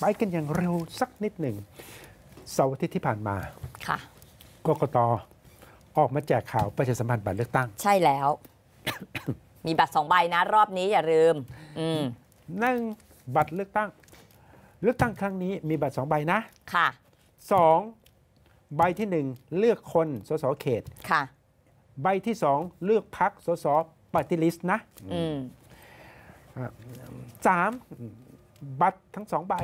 ไปกันอย่างเร็วสักนิดหนึ่งเสาร์อาทิตย์ที่ผ่านมา ค่ะ กกต ออกมาแจกข่าวประชาสัมพันธ์บัตรเลือกตั้ง ใช่แล้ว มีบัตรสองใบนะ รอบนี้อย่าลืมนั่งบัตรเลือกตั้ง เลือกตั้งครั้งนี้มีบัตรสองใบนะ ค่ะ สองใบที่หนึ่งเลือกคน สส เขต ค่ะ ใบที่สองเลือกพัก สสปฏิริษนะสามบัตรทั้งสองใบ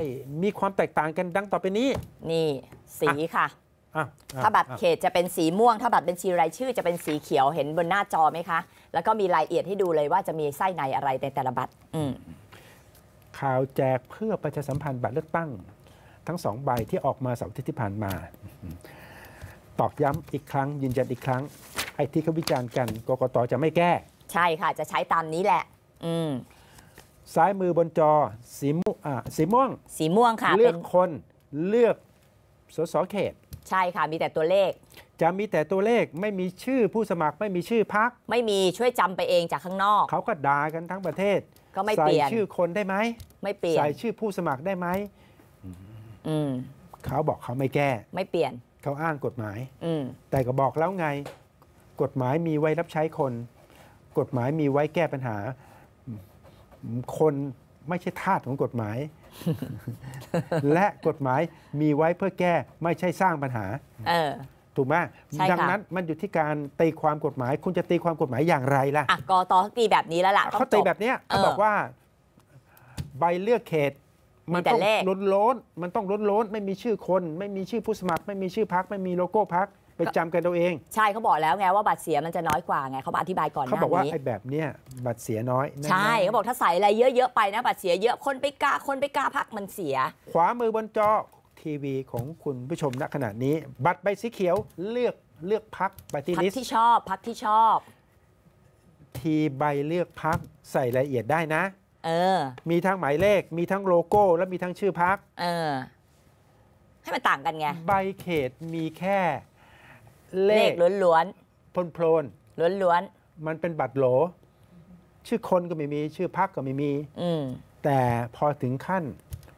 มีความแตกต่างกันดังต่อไปนี้ นี่ สีค่ะ ถ้าบัตรเขตจะเป็นสีม่วง ถ้าบัตรบัญชีรายชื่อจะเป็นสีเขียวเห็นบนหน้าจอไหมคะ แล้วก็มีรายละเอียดให้ดูเลยว่าจะมีไส้ในอะไรในแต่ละบัตรข่าวแจกเพื่อประชาสัมพันธ์บัตรเลือกตั้ง ทั้งสองใบที่ออกมาสปดาห์ที่ผ่านมาตอกย้ำอีกครั้งยืนยันอีกครั้งไอ้ที่เขาวิจารณ์กันกกตจะไม่แก้ ใช่ค่ะ จะใช้ตามนี้แหละ อืมซ้ายมือบนจอ สีม่วงสีม่วง สีม่วงค่ะเลือกคนเลือก สสเขต ใช่ค่ะ มีแต่ตัวเลข จะมีแต่ตัวเลขไม่มีชื่อผู้สมัครไม่มีชื่อพัก ไม่มีช่วยจำไปเองจากข้างนอก เขาก็ด่ากันทั้งประเทศก็ไม่เปลี่ยนใส่ชื่อคนได้ไหมไม่เปลี่ยนใส่ชื่อผู้สมัครได้ไหมอืมเขาบอกเขาไม่แก้ ไม่เปลี่ยนเขาอ้างกฎหมาย อืมแต่ก็บอกแล้วไง กฎหมายมีไว้รับใช้คน กฎหมายมีไว้แก้ปัญหาคนไม่ใช่ทาสของกฎหมาย และกฎหมายมีไว้เพื่อแก้ไม่ใช่สร้างปัญหา เออถูกไหมดังนั้นมันอยู่ที่การตีความกฎหมาย คุณจะตีความกฎหมายอย่างไรล่ะะกอตอตีแบบนี้แล้วล่ะเขาตีแบบนี้เขาบอกว่าใบเลือกเขตมันต้องล้นล้นมันต้องล้นล้นไม่มีชื่อคน ไม่มีชื่อผู้สมัคร ไม่มีชื่อพักไม่มีโลโก้พักไปจำกันเัาเองใช่เขาบอกแล้วไงว่าบัตรเสียมันจะน้อยกว่าไงเขาอธิบายก่อนหน้านี้เขาบอกว่าไอ้แบบเนี้ยบัตรเสียน้อยใช่เขาบอกถ้าใส่อะไรเยอะๆไปนะ บัตรเสียเยอะคน ไปกล้าคนไปกล้าพักมันเสีย ขวามือบนจอทีวีของคุณผู้ชมณขณะนี้ บัตรใบสีเขียวเลือกเลือกพักปฏิริษีที่ชอบพักที่ชอบ ทีใบเลือกพักใส่รายละเอียดได้นะ เออ มีทั้งหมายเลขมีทั้งโลโก้และมีทั้งชื่อพักเออ ให้มันต่างกันไงใบเขตมีแค่เลขล้วนๆพลโพลนล้วนๆ มันเป็นบัตรโหล ชื่อคนก็ไม่มีชื่อพักก็ไม่มีแต่พอถึงขั้น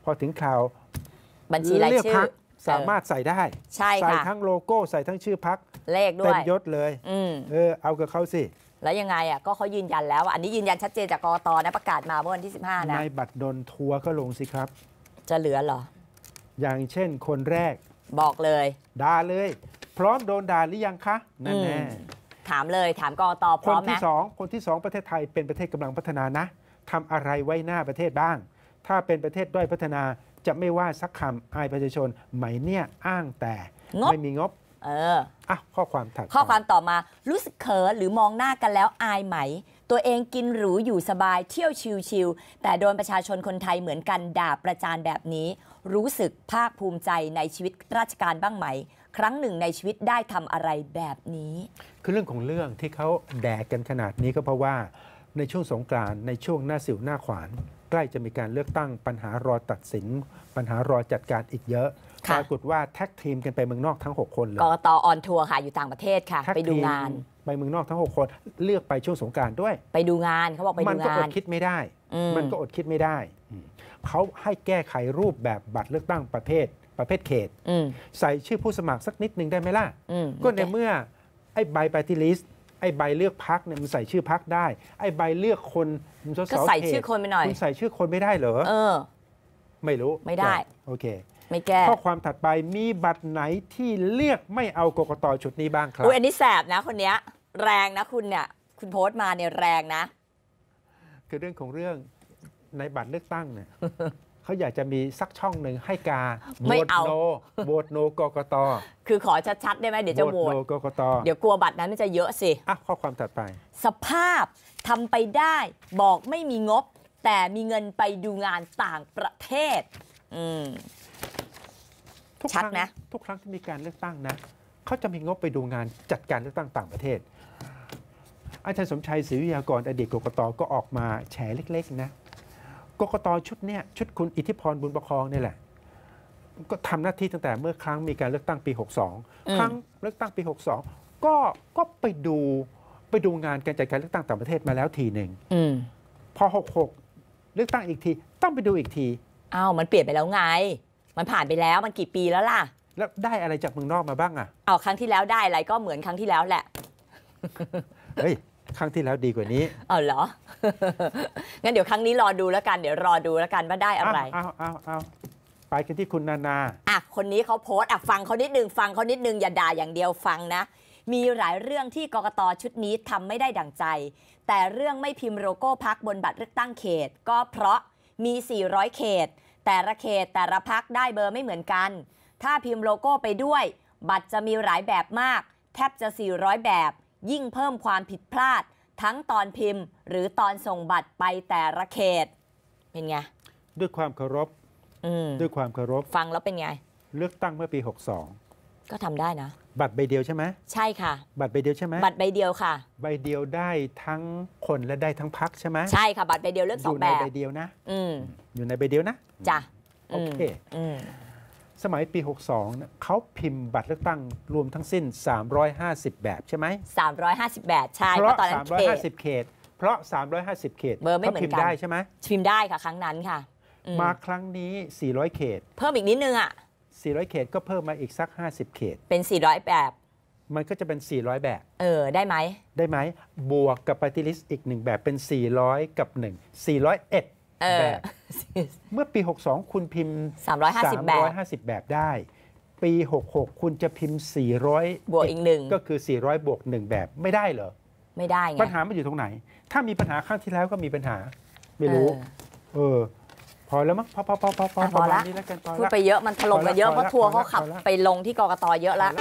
พอถึงคราว บัญชีรายชื่อสามารถใส่ได้ใช่ใส่ทั้งโลโก้ใส่ทั้งชื่อพักเลขด้วยเป็นยศเลยเออเอากับเขาสิ แล้วยังไงอ่ะก็เขายืนยันแล้วอันนี้ยืนยันชัดเจนจากกรตนะประกาศมาเมื่อวันที่15นะในบัตรดนทัวร์ก็ลงสิครับ จะเหลือหรอ อย่างเช่นคนแรก บอกเลยด่าเลยพร้อมโดนด่าหรือยังคะนั่นแน่ถามเลยถามกอตอพร้อมไหมคนที่สอง คนที่สองประเทศไทยเป็นประเทศกำลังพัฒนานะทำอะไรไว้หน้าประเทศบ้าง ถ้าเป็นประเทศด้อยพัฒนาจะไม่ว่าสักคำอาย ประชาชนไหมเนี่ย อ้างแต่ไม่มีงบ เอออ่ะข้อความถัดข้อความต่อมารู้สึกเขินหรือมองหน้ากันแล้วอายไหม ตัวเองกินหรูอยู่สบายเที่ยวชิลๆแต่โดนประชาชนคนไทยเหมือนกันด่าประจานแบบนี้ รู้สึกภาคภูมิใจในชีวิตราชการบ้างไหมครั้งหนึ่งในชีวิตได้ทำอะไรแบบนี้ คือเรื่องของเรื่องที่เขาแดกกันขนาดนี้ก็เพราะว่า ในช่วงสงกรานในช่วงหน้าสิวหน้าขวาน ใกล้จะมีการเลือกตั้งปัญหารอตัดสิน ปัญหารอจัดการอีกเยอะปรากฏว่าแท็กทีมกันไปเมืองนอกทั้ง6คนเลยกตอออนทัวร์ค่ะอยู่ต่างประเทศค่ะไปดูงานไปเมืองนอกทั้ง6คนเลือกไปช่วงสงการด้วย ไปดูงานเขาบอกไปดูงาน มันก็อดคิดไม่ได้ มันก็อดคิดไม่ได้ เขาให้แก้ไขรูปแบบบัตรเลือกตั้งประเภทประเภทเขตใส่ชื่อผู้สมัครสักนิดนึงได้ไหมล่ะก็ใน เมื่อไอ้ใบปฏิลิสไอ้ใบเลือกพักเนี่ยมันใส่ชื่อพักได้ ไอ้ใบเลือกคนมันก็ใส่ชื่อคนไปหน่อยคุณใส่ชื่อคนไม่ได้เหรอ เออ ไม่รู้ไม่ได้ โอเค ไม่แก้ข้อความถัดไปมีบัตรไหนที่เลือกไม่เอากกตชุดนี้บ้างครับอุ้ยอันนี้แสบนะ คนเนี้ย แรงนะคุณเนี่ย คุณโพสต์มาเนี่ยแรงนะ คือเรื่องของเรื่องในบัตรเลือกตั้ง เนี่ยเขาอยากจะมีสักช่องหนึ่งให้กาโหวตโนโหวตโนกกต คือขอชัดๆได้ไหม เดี๋ยวจะโหวตโนกกต เดี๋ยวกลัวบัตรนั้นจะเยอะสิอ่ะข้อความถัดไป สภาพทำไปได้บอกไม่มีงบ แต่มีเงินไปดูงานต่างประเทศ อืมทุกครั้งนะ ทุกครั้งที่มีการเลือกตั้งนะ เขาจะมีงบไปดูงานจัดการเลือกตั้งต่างประเทศ อาจารย์สมชัยศรีวิทยากรอดีตกกตก็ออกมาแฉเล็ก ๆ นะกกตชุดเนี้ยชุดคุณอิทธิพรบุญประคองนี่แหละก็ทำหน้าที่ตั้งแต่เมื่อครั้งมีการเลือกตั้งปี62ครั้งเลือกตั้งปี 62 ก็ก็ไปดูไปดูงานการจัดการเลือกตั้งต่างประเทศมาแล้วทีหนึ่งพอ66เลือกตั้งอีกที ต้องไปดูอีกทีอ้าวมันเปลี่ยนไปแล้วไง มันผ่านไปแล้วมันกี่ปีแล้วล่ะ แล้วได้อะไรจากเมืองนอกมาบ้างอ่ะเอาครั้งที่แล้วได้อะไรก็เหมือนครั้งที่แล้วแหละเฮ้ยครั้งที่แล้วดีกว่านี้เอาเหรอ งั้นเดี๋ยวครั้งนี้รอดูแล้วกัน เดี๋ยวรอดูแล้วกันว่าได้อะไรเอาเอาเอาไปกันที่คุณนานาอ่ะคนนี้เขาโพสต์อ่ะฟังเขานิดนึง ฟังเขานิดนึงอย่าด่าอย่างเดียวฟังนะ มีหลายเรื่องที่กกตชุดนี้ทำไม่ได้ดั่งใจ แต่เรื่องไม่พิมพ์โลโก้พักบนบัตรเลือกตั้งเขต ก็เพราะมี 400 เขตแต่ละเขตแต่ละพักได้เบอร์ไม่เหมือนกัน ถ้าพิมพ์โลโก้ไปด้วย บัตรจะมีหลายแบบมาก แทบจะ 400 แบบยิ่งเพิ่มความผิดพลาดทั้งตอนพิมพ์ หรือตอนส่งบัตรไปแต่ละเขต เป็นไง ด้วยความเคารพด้วยความเคารพฟังแล้วเป็นไง เลือกตั้งเมื่อปี62ก็ทำได้นะ บัตรใบเดียวใช่ไหมใช่ค่ะ บัตรใบเดียวใช่ไหมบัตรใบเดียวค่ะใบเดียวได้ทั้งคนและได้ทั้งพักใช่ไหมใช่ค่ะ บัตรใบเดียวเลือกสองแบบอยู่ในใบเดียวนะอยู่ในใบเดียวนะจ้ะโอเคสมัยปี 62 เขาพิมพ์บัตรเลือกตั้งรวมทั้งสิ้น 350 แบบใช่ไหม350 แบบใช่เพราะตอนนั้นเขต350เขต เพราะ 350 เขตเบอร์ไม่เหมือนกันพิมพ์ได้ใช่ไหมพิมพ์ได้ค่ะครั้งนั้นค่ะ มาครั้งนี้ 400 เขต เพิ่มอีกนิดนึงอ่ะ 400 เขตก็เพิ่มมาอีกสัก 50 เขต เป็น 400 แบบ มันก็จะเป็น 400 แบบ เออ ได้ไหม ได้ไหม บวกกับปฏิลิสอีกหนึ่งแบบเป็น 400 กับ 1 401 แบบเมื่อปี 62 คุณพิมพ์350แบบ350 แบบได้ ปี 66 คุณจะพิมพ์ 400 บวกอีกหนึ่งก็คือ 400 บวกหนึ่งแบบไม่ได้เหรอ ไม่ได้ไง ปัญหามันอยู่ตรงไหน ถ้ามีปัญหาครั้งที่แล้วก็มีปัญหา ไม่รู้ เออ พอแล้วมั้งพอพอพอพอพอลวพูดไปเยอะ มันถล่มกันเยอะ เพราะทัวร์เขาขับไปลงที่กรกตเยอะแล้ว